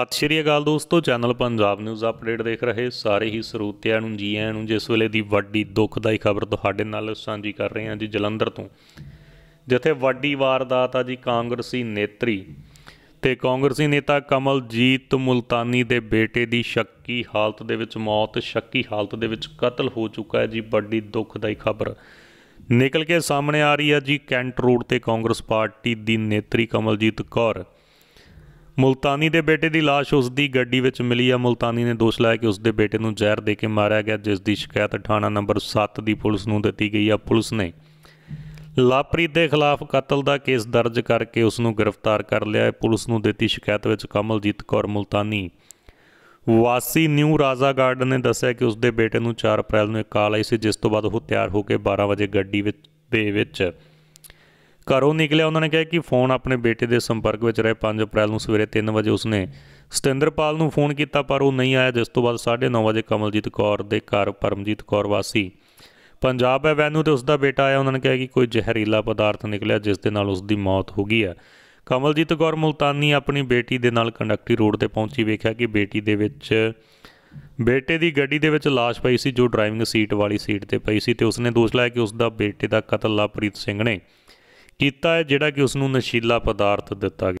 ਸਤਿ ਸ਼੍ਰੀ ਅਕਾਲ ਦੋਸਤੋ channel Punjab news update ਦੇਖ ਰਹੇ ਸਾਰੇ ਹੀ ਸਰੋਤਿਆਂ ਨੂੰ ਜੀ ਆਇਆਂ ਨੂੰ ਜਿਸ ਵੇਲੇ ਦੀ ਵੱਡੀ ਦੁੱਖਦਾਈ ਖਬਰ ਤੁਹਾਡੇ ਨਾਲ ਸਾਂਝੀ ਕਰ ਰਹੇ ਹਾਂ ਜੀ ਜਲੰਧਰ ਤੋਂ ਜਿੱਥੇ ਵੱਡੀ ਵਾਰਦਾਤ ਆ ਜੀ ਕਾਂਗਰਸੀ ਨੇਤਰੀ ਤੇ ਕਾਂਗਰਸੀ ਨੇਤਾ ਕਮਲਜੀਤ ਮੁਲਤਾਨੀ ਦੇ ਬੇਟੇ ਦੀ ਸ਼ੱਕੀ ਹਾਲਤ ਦੇ ਵਿੱਚ ਮੌਤ ਸ਼ੱਕੀ ਹਾਲਤ ਦੇ ਵਿੱਚ ਕਤਲ ਹੋ ਚੁੱਕਾ ਹੈ ਜੀ ਵੱਡੀ ਦੁੱਖਦਾਈ ਖਬਰ ਨਿਕਲ ਕੇ ਸਾਹਮਣੇ ਆ ਰਹੀ ਹੈ ਜੀ ਕੈਂਟ ਰੋਡ ਤੇ ਕਾਂਗਰਸ ਪਾਰਟੀ ਦੀ ਨੇਤਰੀ ਕਮਲਜੀਤ ਕੌਰ ਮੁਲਤਾਨੀ ਦੇ ਬੇਟੇ ਦੀ লাশ ਉਸ ਦੀ ਗੱਡੀ ਵਿੱਚ ਮਿਲੀ ਆ ਮੁਲਤਾਨੀ ਨੇ ਦੋਸ਼ ਲਾਇਆ ਕਿ ਉਸ ਦੇ ਬੇਟੇ ਨੂੰ ਜ਼ਹਿਰ ਦੇ ਕੇ ਮਾਰਿਆ ਗਿਆ ਜਿਸ ਦੀ ਸ਼ਿਕਾਇਤ ਥਾਣਾ ਨੰਬਰ 7 ਦੀ ਪੁਲਿਸ ਨੂੰ ਦਿੱਤੀ ਗਈ ਆ ਪੁਲਿਸ ਨੇ ਲਾਪਰੀਤ ਦੇ ਖਿਲਾਫ ਕਤਲ ਦਾ ਕੇਸ ਦਰਜ ਕਰਕੇ ਉਸ ਨੂੰ ਗ੍ਰਿਫਤਾਰ ਕਰ ਲਿਆ ਹੈ ਪੁਲਿਸ ਨੂੰ ਦਿੱਤੀ ਸ਼ਿਕਾਇਤ ਵਿੱਚ ਕਮਲਜੀਤ ਕੌਰ ਮੁਲਤਾਨੀ ਵਾਸੀ ਨਿਊ ਰਾਜ਼ਾ ਗਾਰਡਨ ਨੇ ਦੱਸਿਆ ਕਿ ਉਸ ਦੇ ਬੇਟੇ ਨੂੰ 4 ਅਪ੍ਰੈਲ ਨੂੰ ਇੱਕ ਕਾਲ ਆਈ ਸੀ ਜਿਸ ਤੋਂ ਬਾਅਦ ਉਹ ਤਿਆਰ ਹੋ ਕੇ 12 ਵਜੇ ਗੱਡੀ ਵਿੱਚ ਦੇ ਵਿੱਚ ਘਰੋਂ ਨਿਕਲਿਆ ਉਹਨਾਂ ਨੇ ਕਿਹਾ ਕਿ ਫੋਨ ਆਪਣੇ ਬੇਟੇ ਦੇ ਸੰਪਰਕ ਵਿੱਚ ਰਹੇ 5 ਅਪ੍ਰੈਲ ਨੂੰ ਸਵੇਰੇ 3 ਵਜੇ ਉਸਨੇ ਸਤਿੰਦਰਪਾਲ ਨੂੰ ਫੋਨ ਕੀਤਾ ਪਰ ਉਹ ਨਹੀਂ ਆਇਆ ਜਿਸ ਤੋਂ ਬਾਅਦ 9:30 ਵਜੇ ਕਮਲਜੀਤ ਕੌਰ ਦੇ ਘਰ ਪਰਮਜੀਤ ਕੌਰ ਵਾਸੀ ਪੰਜਾਬ ਐਵੈਨਿਊ ਤੇ ਉਸ ਦਾ ਬੇਟਾ ਆਇਆ ਉਹਨਾਂ ਨੇ ਕਿਹਾ ਕਿ ਕੋਈ ਜ਼ਹਿਰੀਲਾ ਪਦਾਰਥ ਨਿਕਲਿਆ ਜਿਸ ਦੇ ਨਾਲ ਉਸ ਦੀ ਮੌਤ ਹੋ ਗਈ ਹੈ ਕਮਲਜੀਤ ਕੌਰ ਮੁਲਤਾਨੀ ਆਪਣੀ ਬੇਟੀ ਦੇ ਨਾਲ ਕੰਡਕਟਰੀ ਰੋਡ ਤੇ ਪਹੁੰਚੀ ਵੇਖਿਆ ਕਿ ਬੇਟੀ ਦੇ ਵਿੱਚ ਬੇਟੇ ਦੀ ਗੱਡੀ ਦੇ ਵਿੱਚ লাশ ਪਈ ਸੀ ਜੋ ਡਰਾਈਵਿੰਗ ਸੀਟ ਵਾਲੀ ਸੀਟ ਤੇ ਪਈ ਸੀ ਤੇ ਉਸਨੇ ਦੋਸ਼ ਲਾਇਆ ਕਿ ਉਸ ਦਾ ਬੇਟੇ ਦਾ ਕਤਲ ਲਾਪ੍ਰੀਤ ਸਿੰਘ ਨੇ ਕੀਤਾ ਹੈ ਜਿਹੜਾ ਕਿ ਉਸ ਨੂੰ ਨਸ਼ੀਲਾ ਪਦਾਰਥ ਦਿੱਤਾ